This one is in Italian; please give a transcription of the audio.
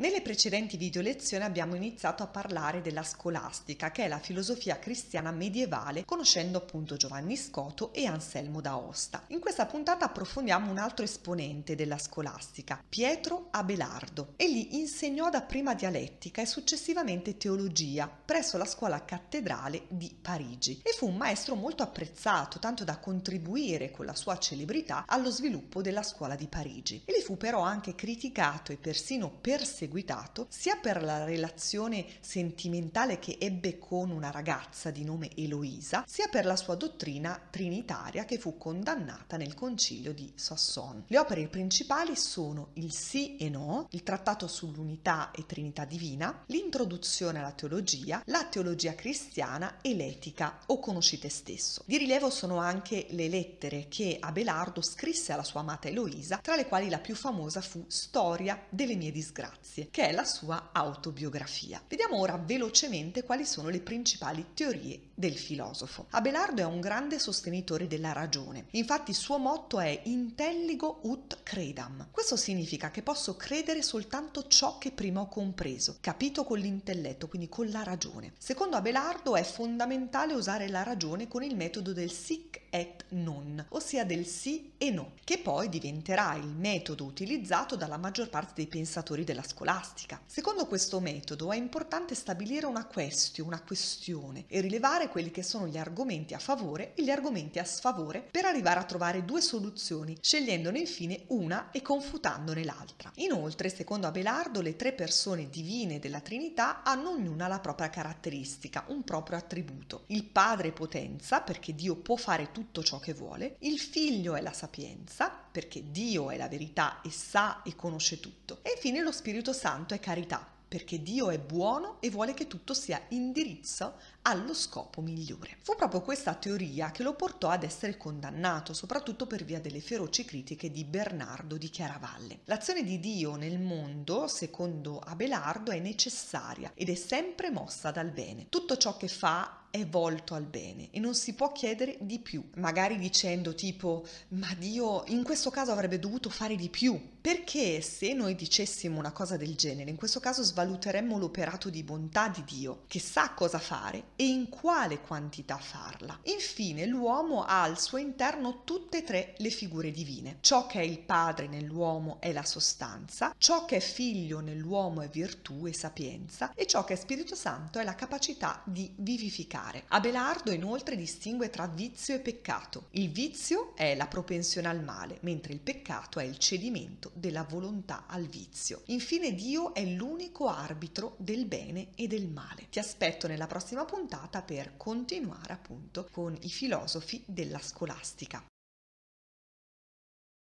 Nelle precedenti video lezioni abbiamo iniziato a parlare della scolastica, che è la filosofia cristiana medievale, conoscendo appunto Giovanni Scoto e Anselmo d'Aosta. In questa puntata approfondiamo un altro esponente della scolastica, Pietro Abelardo. Egli insegnò dapprima dialettica e successivamente teologia presso la scuola cattedrale di Parigi e fu un maestro molto apprezzato, tanto da contribuire con la sua celebrità allo sviluppo della scuola di Parigi. Egli fu però anche criticato e persino perseguito seguitato, sia per la relazione sentimentale che ebbe con una ragazza di nome Eloisa, sia per la sua dottrina trinitaria che fu condannata nel concilio di Soissons. Le opere principali sono il Sì e No, il trattato sull'unità e trinità divina, l'introduzione alla teologia, la teologia cristiana e l'etica o conosci stesso. Di rilievo sono anche le lettere che Abelardo scrisse alla sua amata Eloisa, tra le quali la più famosa fu Storia delle mie disgrazie. Grazie, che è la sua autobiografia. Vediamo ora velocemente quali sono le principali teorie del filosofo. Abelardo è un grande sostenitore della ragione, infatti il suo motto è intelligo ut credam. Questo significa che posso credere soltanto ciò che prima ho compreso, capito con l'intelletto, quindi con la ragione. Secondo Abelardo è fondamentale usare la ragione con il metodo del sic et non, ossia del sì e no, che poi diventerà il metodo utilizzato dalla maggior parte dei pensatori della scolastica. Secondo questo metodo è importante stabilire una question, una questione e rilevare quelli che sono gli argomenti a favore e gli argomenti a sfavore per arrivare a trovare due soluzioni, scegliendone infine una e confutandone l'altra. Inoltre, secondo Abelardo, le tre persone divine della Trinità hanno ognuna la propria caratteristica, un proprio attributo. Il Padre potenza, perché Dio può fare tutto tutto ciò che vuole, il figlio è la sapienza, perché Dio è la verità e sa e conosce tutto, e infine lo Spirito Santo è carità, perché Dio è buono e vuole che tutto sia indirizzo allo scopo migliore. Fu proprio questa teoria che lo portò ad essere condannato, soprattutto per via delle feroci critiche di Bernardo di Chiaravalle. L'azione di Dio nel mondo, secondo Abelardo, è necessaria ed è sempre mossa dal bene. Tutto ciò che fa è volto al bene e non si può chiedere di più, magari dicendo tipo ma Dio in questo caso avrebbe dovuto fare di più, perché se noi dicessimo una cosa del genere, in questo caso svaluteremmo l'operato di bontà di Dio, che sa cosa fare e in quale quantità farla. Infine, l'uomo ha al suo interno tutte e tre le figure divine. Ciò che è il padre nell'uomo è la sostanza, ciò che è figlio nell'uomo è virtù e sapienza e ciò che è Spirito Santo è la capacità di vivificare peccare. Abelardo inoltre distingue tra vizio e peccato. Il vizio è la propensione al male, mentre il peccato è il cedimento della volontà al vizio. Infine Dio è l'unico arbitro del bene e del male. Ti aspetto nella prossima puntata per continuare appunto con i filosofi della scolastica.